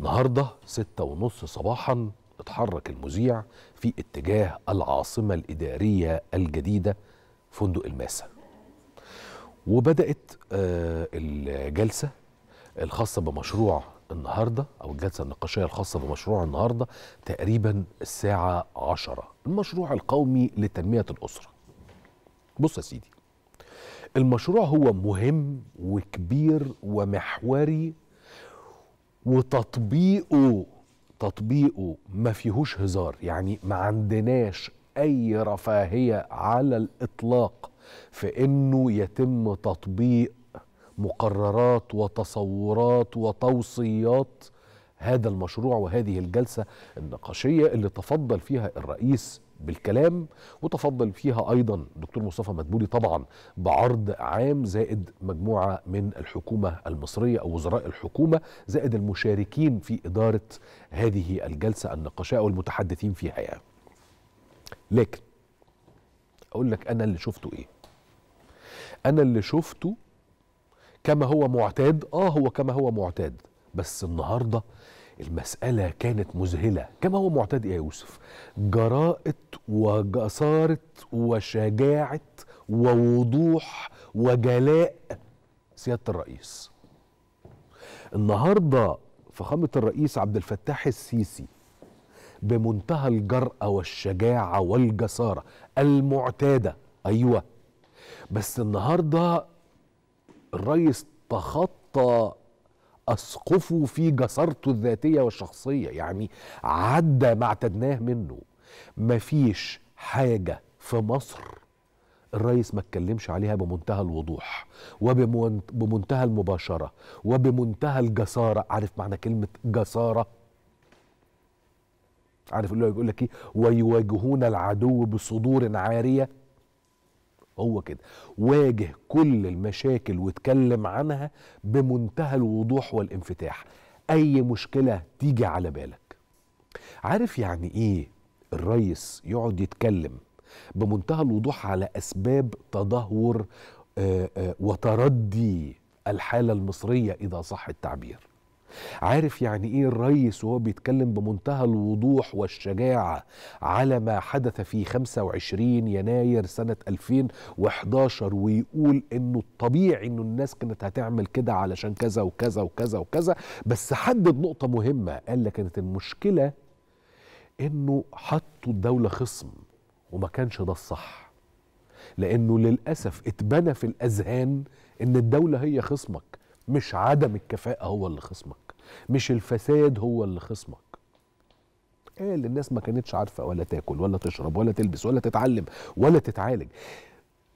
النهارده ستة ونص صباحا اتحرك المذيع في اتجاه العاصمة الإدارية الجديدة فندق الماسة وبدأت آه، الجلسة الخاصة بمشروع النهاردة أو الجلسة النقاشية الخاصة بمشروع النهاردة تقريبا الساعة عشرة المشروع القومي لتنمية الأسرة بص يا سيدي المشروع هو مهم وكبير ومحوري وتطبيقه تطبيقه ما فيهوش هزار يعني ما عندناش اي رفاهيه على الاطلاق في انه يتم تطبيق مقررات وتصورات وتوصيات هذا المشروع وهذه الجلسه النقاشيه اللي تفضل فيها الرئيس بالكلام وتفضل فيها ايضا دكتور مصطفى مدبولي طبعا بعرض عام زائد مجموعه من الحكومه المصريه او وزراء الحكومه زائد المشاركين في اداره هذه الجلسه النقاشيه والمتحدثين فيها يعني. لكن اقول لك انا اللي شفته ايه؟ انا اللي شفته كما هو معتاد اه هو كما هو معتاد بس النهارده المسألة كانت مذهلة كما هو معتاد يا يوسف جراءة وجسارة وشجاعة ووضوح وجلاء سيادة الرئيس النهاردة فخامة الرئيس عبد الفتاح السيسي بمنتهى الجرأة والشجاعة والجسارة المعتادة أيوة بس النهاردة الرئيس تخطى أسقفوا في جسارته الذاتية والشخصية يعني عدى ما اعتدناه منه مفيش حاجة في مصر الرئيس ما اتكلمش عليها بمنتهى الوضوح وبمنتهى المباشرة وبمنتهى الجسارة عارف معنى كلمة جسارة عارف اللي هو يقول لك ايه ويواجهون العدو بصدور عاريه هو كده واجه كل المشاكل واتكلم عنها بمنتهى الوضوح والانفتاح اي مشكله تيجي على بالك عارف يعني ايه الرئيس يقعد يتكلم بمنتهى الوضوح على اسباب تدهور آه، آه، وتردي الحاله المصريه اذا صح التعبير عارف يعني ايه الريس وهو بيتكلم بمنتهى الوضوح والشجاعه على ما حدث في 25 يناير سنه 2011 ويقول انه الطبيعي انه الناس كانت هتعمل كده علشان كذا وكذا وكذا وكذا بس حدد نقطه مهمه قال لك كانت المشكله انه حطوا الدوله خصم وما كانش ده الصح لانه للاسف اتبنى في الاذهان ان الدوله هي خصمك مش عدم الكفاءة هو اللي خصمك مش الفساد هو اللي خصمك قال إيه الناس ما كانتش عارفة ولا تاكل ولا تشرب ولا تلبس ولا تتعلم ولا تتعالج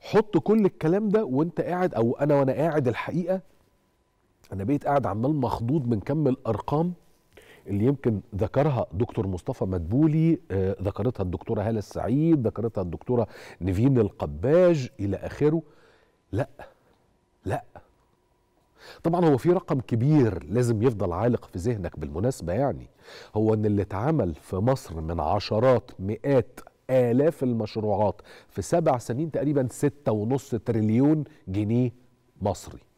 حط كل الكلام ده وانت قاعد او انا وانا قاعد الحقيقة انا بقيت قاعد عمال مخضوض من كم الارقام اللي يمكن ذكرها دكتور مصطفى مدبولي آه ذكرتها الدكتورة هالة السعيد ذكرتها الدكتورة نيفين القباج إلى آخره لا لا طبعا هو في رقم كبير لازم يفضل عالق في ذهنك بالمناسبة يعني هو ان اللي اتعمل في مصر من عشرات مئات آلاف المشروعات في سبع سنين تقريبا ستة ونص تريليون جنيه مصري